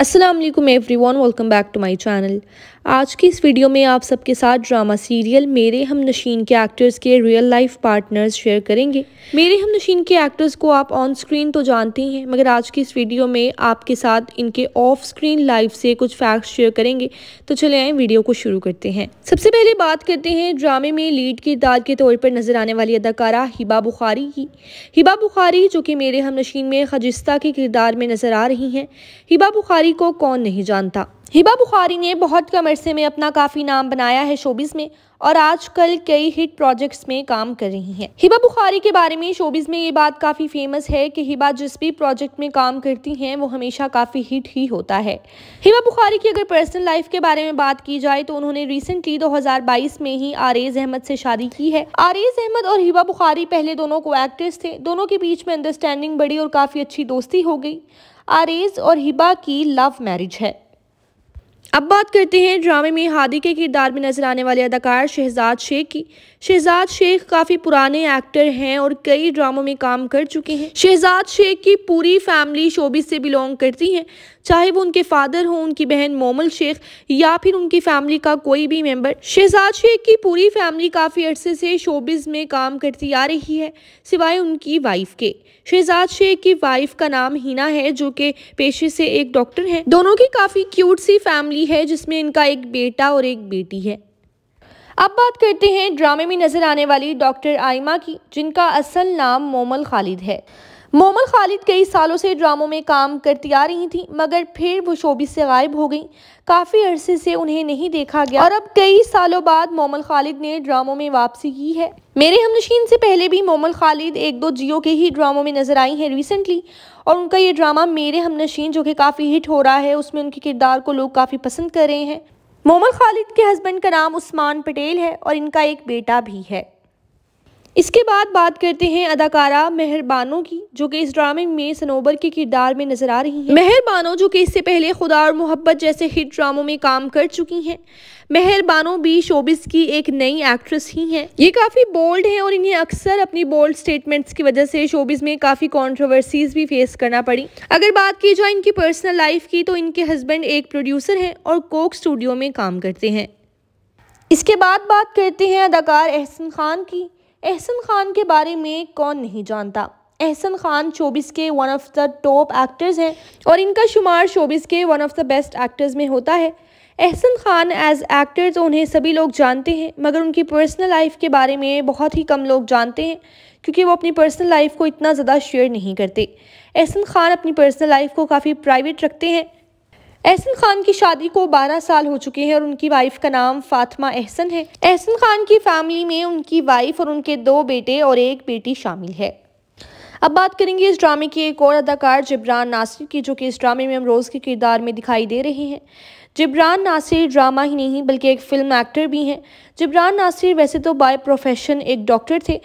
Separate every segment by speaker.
Speaker 1: Aslam everyone welcome back to my channel आज की इस वीडियो में आप सबके साथ ड्रामा सीरियल मेरे हम नशीन के एक्टर्स के रियल लाइफ पार्टनर्स शेयर करेंगे मेरे हम नशीन के एक्टर्स को आप ऑन स्क्रीन तो जानते ही हैं मगर आज की इस वीडियो में आपके साथ इनके ऑफ स्क्रीन लाइफ से कुछ फैक्ट्स शेयर करेंगे तो चले आए वीडियो को शुरू करते हैं सबसे पहले बात करते हैं ड्रामे में लीड किरदार के तौर पर नजर आने वाली अदाकारा हिबा बुखारी की हिबा बुखारी जो कि मेरे हम नशीन में खजिस्ता के किरदार में नजर आ रही हैं हिबा बुखारी को कौन नहीं जानता हिबा बुखारी ने बहुत कम अरसे में अपना काफ़ी नाम बनाया है शोबिस में और आजकल कई हिट प्रोजेक्ट्स में काम कर रही हैं हिबा बुखारी के बारे में शोबिस में ये बात काफ़ी फेमस है कि हिबा जिस भी प्रोजेक्ट में काम करती हैं वो हमेशा काफ़ी हिट ही होता है हिबा बुखारी की अगर पर्सनल लाइफ के बारे में बात की जाए तो उन्होंने रिसेंटली दो में ही आरेज अहमद से शादी की है आरेज अहमद और हिबा बुखारी पहले दोनों को एक्ट्रेस थे दोनों के बीच में अंडरस्टैंडिंग बढ़ी और काफ़ी अच्छी दोस्ती हो गई आरेज और हिबा की लव मैरिज है अब बात करते हैं ड्रामे में हादी के किरदार में नजर आने वाले अदाकार शहजाद शेख की शहजाद शेख काफ़ी पुराने एक्टर हैं और कई ड्रामों में काम कर चुके हैं शहजाद शेख की पूरी फैमिली शोबिस से बिलोंग करती हैं चाहे वो उनके फादर हो उनकी बहन मोमल शेख या फिर उनकी फैमिली का कोई भी मेंबर शहजाद शेख की पूरी फैमिली काफ़ी अरसे से शोबिस में काम करती आ रही है सिवाय उनकी वाइफ के शहजाद शेख की वाइफ का नाम हिना है जो कि पेशे से एक डॉक्टर है दोनों की काफ़ी क्यूट सी फैमिली हुई है जिसमें इनका एक बेटा और एक बेटी है अब बात करते हैं ड्रामे में नजर आने वाली डॉक्टर आयमा की जिनका असल नाम मोमल खालिद है मोमल खालिद कई सालों से ड्रामों में काम करती आ रही थी मगर फिर वो शोबी से गायब हो गई काफ़ी अरसे से उन्हें नहीं देखा गया और अब कई सालों बाद मोमल खालिद ने ड्रामों में वापसी की है मेरे हमनशीन से पहले भी मोमल खालिद एक दो जियो के ही ड्रामों में नज़र आई हैं रिसेंटली और उनका ये ड्रामा मेरे हमनशीन जो कि काफ़ी हिट हो रहा है उसमें उनके किरदार को लोग काफ़ी पसंद कर रहे हैं मोमल खालिद के हस्बैंड का नाम उस्मान पटेल है और इनका एक बेटा भी है इसके बाद बात करते हैं अदाकारा मेहरबानों की जो कि इस ड्रामे में सनोबर के किरदार में नजर आ रही हैं मेहरबानों जो कि इससे पहले खुदा और मोहब्बत जैसे हिट ड्रामों में काम कर चुकी हैं मेहरबानों भी शोबिस की एक नई एक्ट्रेस ही हैं ये काफ़ी बोल्ड हैं और इन्हें अक्सर अपनी बोल्ड स्टेटमेंट्स की वजह से शोबिस में काफ़ी कॉन्ट्रोवर्सीज भी फेस करना पड़ी अगर बात की जाए इनकी पर्सनल लाइफ की तो इनके हस्बैंड एक प्रोड्यूसर हैं और कोक स्टूडियो में काम करते हैं इसके बाद बात करते हैं अदाकार एहसन खान की एहसन खान के बारे में कौन नहीं जानता एहसन खान शोबिस के one of the top actors हैं और इनका शुमार शोबिस के one of the best actors में होता है एहसन खान एज एक्टर तो उन्हें सभी लोग जानते हैं मगर उनकी पर्सनल लाइफ के बारे में बहुत ही कम लोग जानते हैं क्योंकि वो अपनी पर्सनल लाइफ को इतना ज़्यादा शेयर नहीं करते एहसन खान अपनी पर्सनल लाइफ को काफ़ी प्राइवेट रखते हैं एहसन खान की शादी को 12 साल हो चुके हैं और उनकी वाइफ का नाम फातिमा एहसन है एहसन खान की फैमिली में उनकी वाइफ और उनके दो बेटे और एक बेटी शामिल है अब बात करेंगे इस ड्रामे के एक और अदाकार जिब्रान नासिर की जो कि इस ड्रामे में अमरोज़ के किरदार में दिखाई दे रहे हैं जिब्रान नासिर ड्रामा ही नहीं बल्कि एक फ़िल्म एक्टर भी हैं जिब्रान नासिर वैसे तो बाय प्रोफेशन एक डॉक्टर थे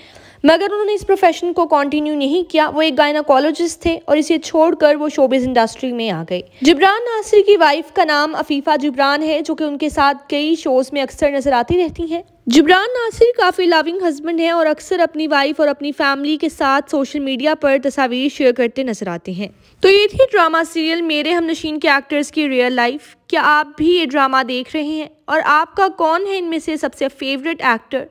Speaker 1: मगर उन्होंने इस प्रोफेशन को कंटिन्यू नहीं किया वो एक गायनाकोलॉजिस्ट थे और इसे छोड़कर वो शोबिज इंडस्ट्री में आ गए जिब्रान नासिर की वाइफ का नाम अफीफा जिब्रान है जो कि उनके साथ कई शोज में अक्सर नजर आती रहती हैं जिब्रान नासिर काफ़ी लविंग हस्बैंड हैं और अक्सर अपनी वाइफ और अपनी फैमिली के साथ सोशल मीडिया पर तस्वीर शेयर करते नजर आते हैं तो ये थी ड्रामा सीरियल मेरे हम नशीन के एक्टर्स की रियल लाइफ क्या आप भी ये ड्रामा देख रहे हैं और आपका कौन है इनमें से सबसे फेवरेट एक्टर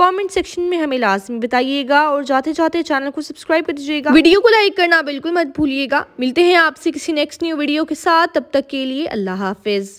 Speaker 1: कमेंट सेक्शन में हमें लाजमी बताइएगा और जाते जाते चैनल को सब्सक्राइब कर दीजिएगा वीडियो को लाइक करना बिल्कुल मत भूलिएगा मिलते हैं आपसे किसी नेक्स्ट न्यू वीडियो के साथ तब तक के लिए अल्लाह हाफिज़